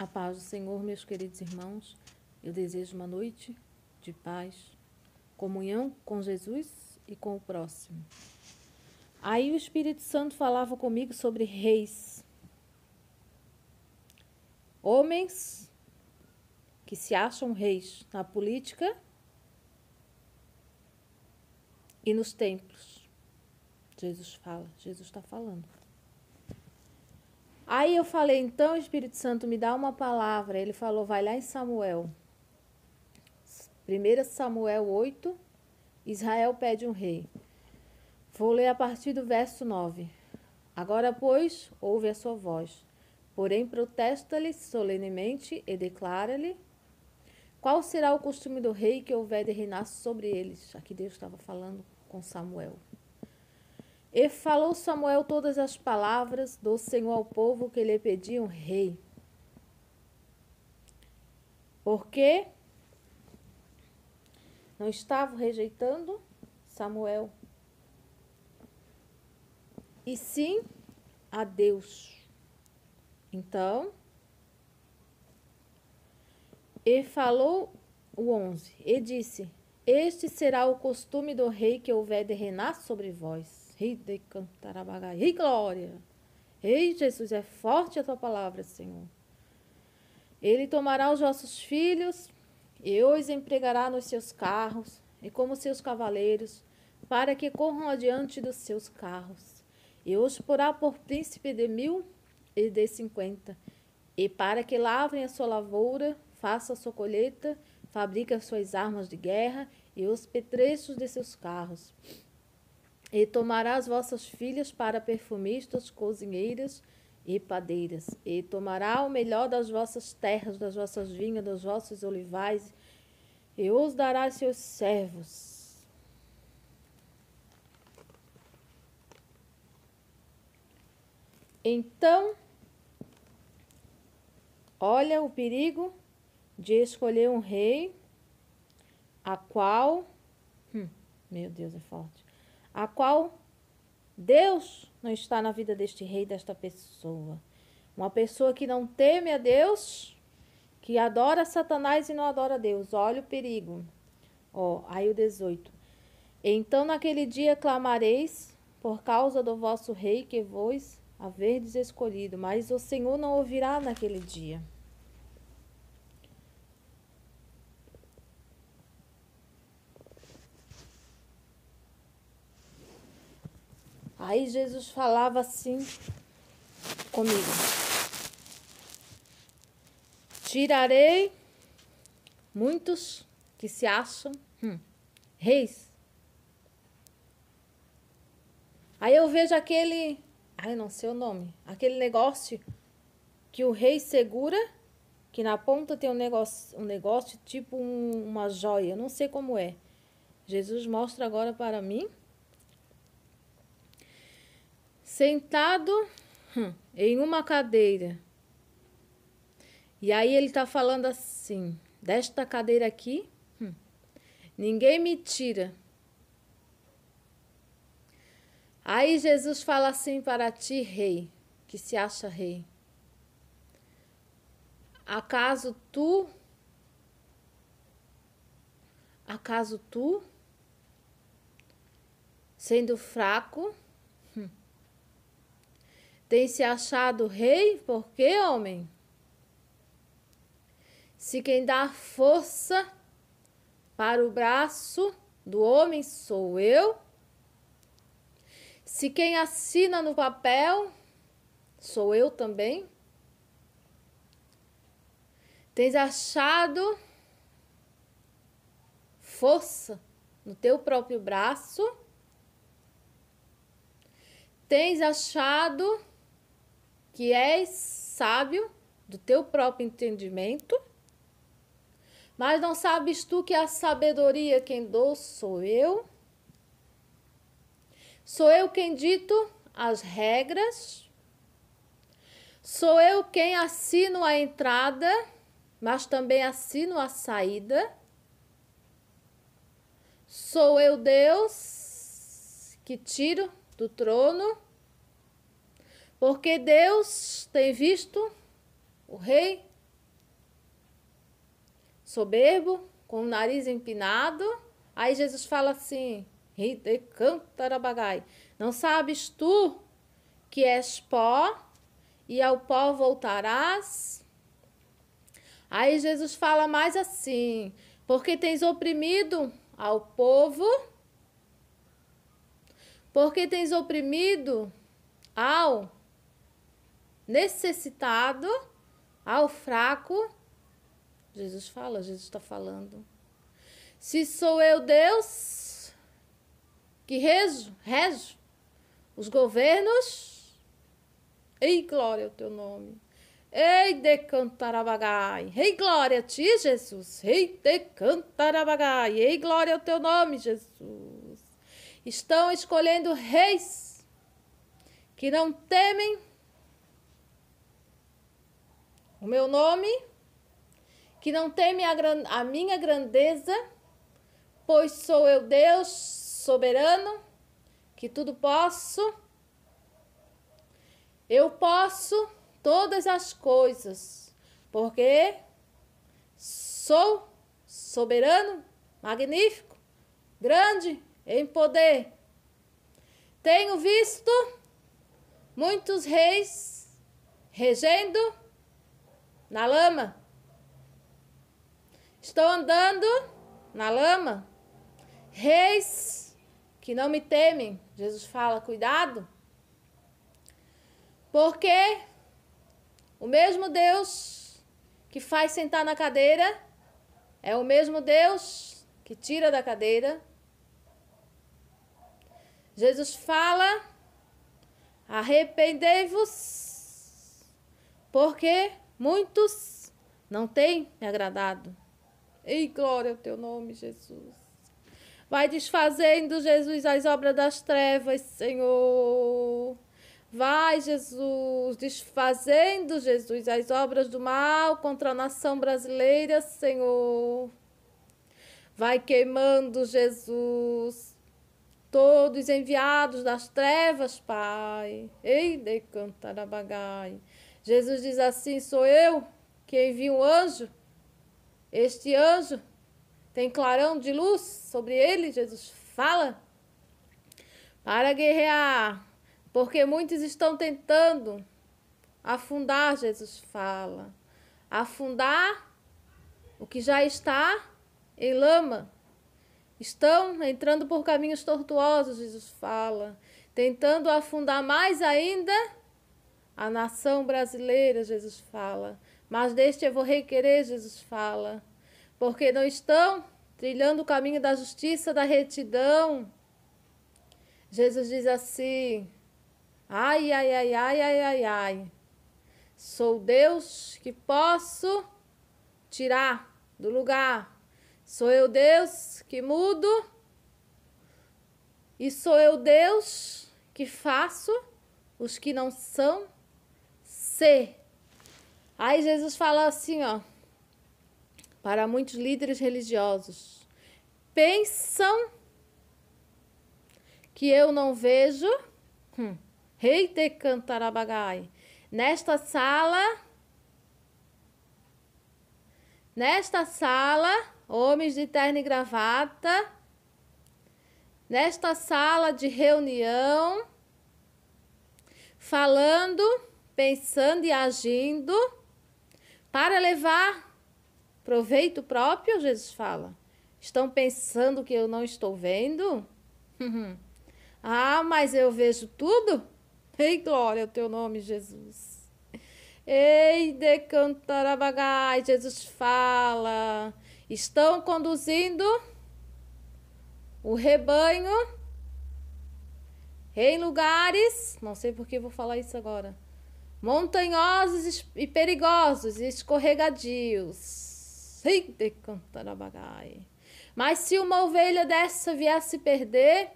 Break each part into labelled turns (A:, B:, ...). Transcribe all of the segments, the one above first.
A: A paz do Senhor, meus queridos irmãos, eu desejo uma noite de paz, comunhão com Jesus e com o próximo. Aí o Espírito Santo falava comigo sobre reis, homens que se acham reis na política e nos templos. Jesus fala, Jesus está falando. Aí eu falei, então, Espírito Santo, me dá uma palavra. Ele falou, vai lá em Samuel. 1 Samuel 8, Israel pede um rei. Vou ler a partir do verso 9. Agora, pois, ouve a sua voz. Porém, protesta-lhe solenemente e declara-lhe qual será o costume do rei que houver de reinar sobre eles. Aqui Deus estava falando com Samuel. E falou Samuel todas as palavras do Senhor ao povo que lhe pediam rei. Porque não estavam rejeitando Samuel, e sim a Deus. Então, e falou o 11, e disse: Este será o costume do rei que houver de reinar sobre vós Ei, glória! Ei, Jesus, é forte a tua palavra, Senhor. Ele tomará os vossos filhos e os empregará nos seus carros e como seus cavaleiros, para que corram adiante dos seus carros. E os porá por príncipe de mil e de cinquenta, e para que lavrem a sua lavoura, faça a sua colheita, fabrique as suas armas de guerra e os petrechos de seus carros. E tomará as vossas filhas para perfumistas, cozinheiras e padeiras. E tomará o melhor das vossas terras, das vossas vinhas, dos vossos olivais, e os dará a seus servos. Então, olha o perigo de escolher um rei a qual. Hum, meu Deus, é forte a qual Deus não está na vida deste rei, desta pessoa. Uma pessoa que não teme a Deus, que adora Satanás e não adora Deus. Olha o perigo. Ó, aí o 18. Então naquele dia clamareis por causa do vosso rei que vos haverdes escolhido, mas o Senhor não ouvirá naquele dia. Aí Jesus falava assim comigo: Tirarei muitos que se acham hum, reis. Aí eu vejo aquele, ai não sei o nome, aquele negócio que o rei segura, que na ponta tem um negócio, um negócio tipo um, uma joia, não sei como é. Jesus mostra agora para mim sentado hum, em uma cadeira. E aí ele está falando assim: desta cadeira aqui, hum, ninguém me tira. Aí Jesus fala assim para ti, rei, que se acha rei: Acaso tu. Acaso tu, sendo fraco, tem se achado rei? Por que, homem? Se quem dá força para o braço do homem sou eu, se quem assina no papel sou eu também, tens achado força no teu próprio braço, tens achado que és sábio do teu próprio entendimento, mas não sabes tu que a sabedoria quem dou sou eu? Sou eu quem dito as regras? Sou eu quem assino a entrada, mas também assino a saída? Sou eu Deus que tiro do trono? Porque Deus tem visto o rei soberbo, com o nariz empinado. Aí Jesus fala assim: Ritecantarabagai, não sabes tu que és pó e ao pó voltarás? Aí Jesus fala mais assim: porque tens oprimido ao povo, porque tens oprimido ao necessitado, ao fraco. Jesus fala, Jesus está falando. Se sou eu Deus que rezo, rezo os governos, em glória ao teu nome. Ei de cantarabagai, ei glória a ti, Jesus. Ei de cantarabagai, ei glória ao teu nome, Jesus. Estão escolhendo reis que não temem o meu nome, que não teme a, a minha grandeza, pois sou eu Deus soberano, que tudo posso. Eu posso todas as coisas, porque sou soberano, magnífico, grande em poder. Tenho visto muitos reis regendo na lama. Estou andando na lama. Reis que não me temem, Jesus fala, cuidado. Porque o mesmo Deus que faz sentar na cadeira é o mesmo Deus que tira da cadeira. Jesus fala: arrependei-vos, porque Muitos não têm me agradado. Ei, glória ao teu nome, Jesus. Vai desfazendo, Jesus, as obras das trevas, Senhor. Vai, Jesus, desfazendo, Jesus, as obras do mal contra a nação brasileira, Senhor. Vai queimando, Jesus, todos enviados das trevas, Pai. Ei, decantarabagai. Jesus diz assim: Sou eu que envio um anjo. Este anjo tem clarão de luz sobre ele, Jesus fala, para guerrear, porque muitos estão tentando afundar, Jesus fala, afundar o que já está em lama. Estão entrando por caminhos tortuosos, Jesus fala, tentando afundar mais ainda a nação brasileira, Jesus fala. Mas deste eu vou requerer, Jesus fala. Porque não estão trilhando o caminho da justiça, da retidão. Jesus diz assim: Ai, ai, ai, ai, ai, ai, ai. Sou Deus que posso tirar do lugar. Sou eu Deus que mudo. E sou eu Deus que faço os que não são ser. Aí Jesus fala assim, ó, para muitos líderes religiosos, pensam que eu não vejo, hum, rei de Cantarabagai, nesta sala, nesta sala, homens de terno e gravata, nesta sala de reunião, falando pensando e agindo para levar proveito próprio, Jesus fala. Estão pensando que eu não estou vendo? ah, mas eu vejo tudo? Ei, glória ao teu nome, Jesus. Ei, decantarabagai, Jesus fala. Estão conduzindo o rebanho em lugares. Não sei por que vou falar isso agora montanhosos e perigosos e escorregadios. Mas se uma ovelha dessa vier se perder,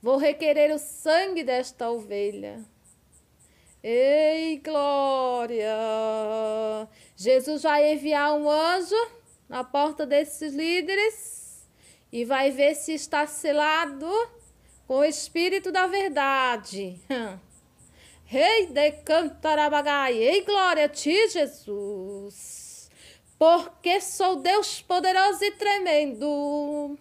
A: vou requerer o sangue desta ovelha. Ei, glória! Jesus vai enviar um anjo na porta desses líderes e vai ver se está selado com o espírito da verdade. Rei de Cantarabagai, ei glória a ti, Jesus, porque sou Deus poderoso e tremendo,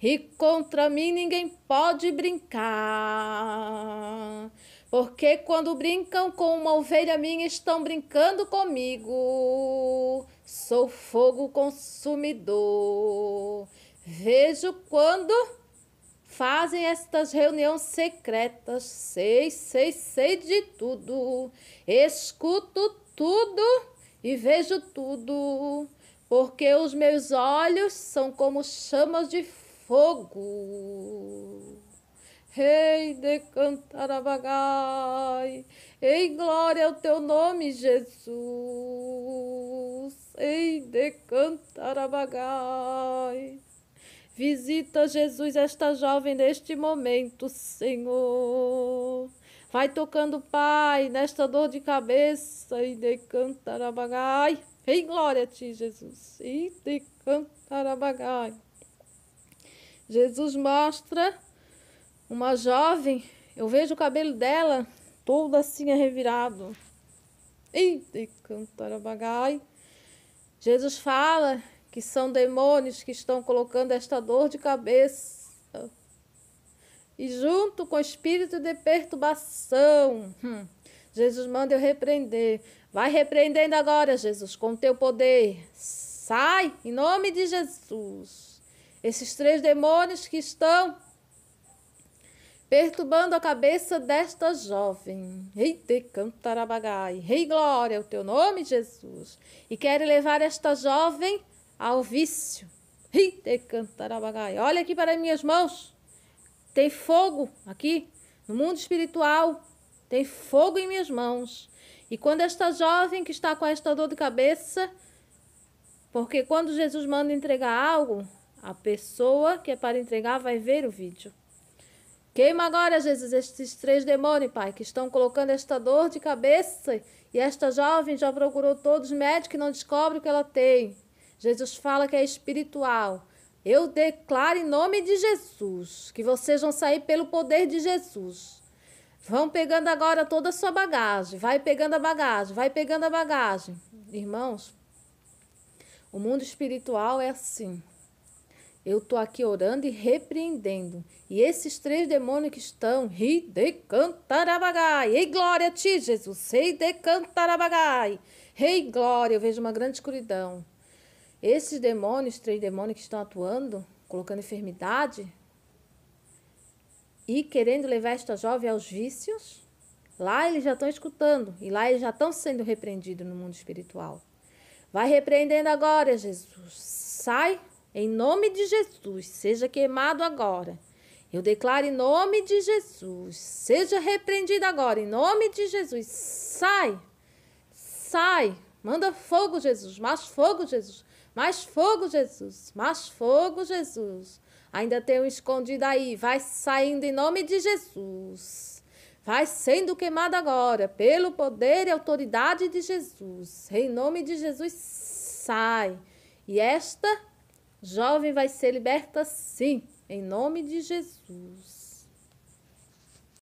A: e contra mim ninguém pode brincar. Porque quando brincam com uma ovelha minha, estão brincando comigo. Sou fogo consumidor. Vejo quando fazem estas reuniões secretas. Sei, sei, sei de tudo. Escuto tudo e vejo tudo. Porque os meus olhos são como chamas de fogo. Rei de Cantarabagai, em glória ao teu nome, Jesus. rei de Cantarabagai. Visita, Jesus, esta jovem neste momento, Senhor. Vai tocando, Pai, nesta dor de cabeça e decantarabagai. Em glória a ti, Jesus. E decantarabagai. Jesus mostra uma jovem. Eu vejo o cabelo dela todo assim arrevirado. E decantarabagai. Jesus fala que são demônios que estão colocando esta dor de cabeça. E junto com o espírito de perturbação, hum, Jesus manda eu repreender. Vai repreendendo agora, Jesus, com teu poder. Sai, em nome de Jesus. Esses três demônios que estão perturbando a cabeça desta jovem. Rei de cantarabagai, rei glória, o teu nome, Jesus. E quero levar esta jovem ao vício. Olha aqui para minhas mãos. Tem fogo aqui no mundo espiritual. Tem fogo em minhas mãos. E quando esta jovem que está com esta dor de cabeça, porque quando Jesus manda entregar algo, a pessoa que é para entregar vai ver o vídeo. Queima agora, Jesus, estes três demônios, Pai, que estão colocando esta dor de cabeça. E esta jovem já procurou todos os médicos e não descobre o que ela tem. Jesus fala que é espiritual. Eu declaro em nome de Jesus que vocês vão sair pelo poder de Jesus. Vão pegando agora toda a sua bagagem, vai pegando a bagagem, vai pegando a bagagem. Irmãos, o mundo espiritual é assim. Eu estou aqui orando e repreendendo. E esses três demônios que estão, Cantarabagai, ei glória a ti, Jesus, Cantarabagai, ei glória, eu vejo uma grande escuridão. Esses demônios, três demônios que estão atuando, colocando enfermidade e querendo levar esta jovem aos vícios, lá eles já estão escutando e lá eles já estão sendo repreendidos no mundo espiritual. Vai repreendendo agora, Jesus. Sai em nome de Jesus, seja queimado agora. Eu declaro em nome de Jesus, seja repreendido agora, em nome de Jesus. Sai, sai. Manda fogo, Jesus, mais fogo, Jesus, mais fogo, Jesus, mais fogo, Jesus. Ainda tem um escondido aí, vai saindo em nome de Jesus. Vai sendo queimado agora, pelo poder e autoridade de Jesus. Em nome de Jesus, sai. E esta jovem vai ser liberta sim, em nome de Jesus.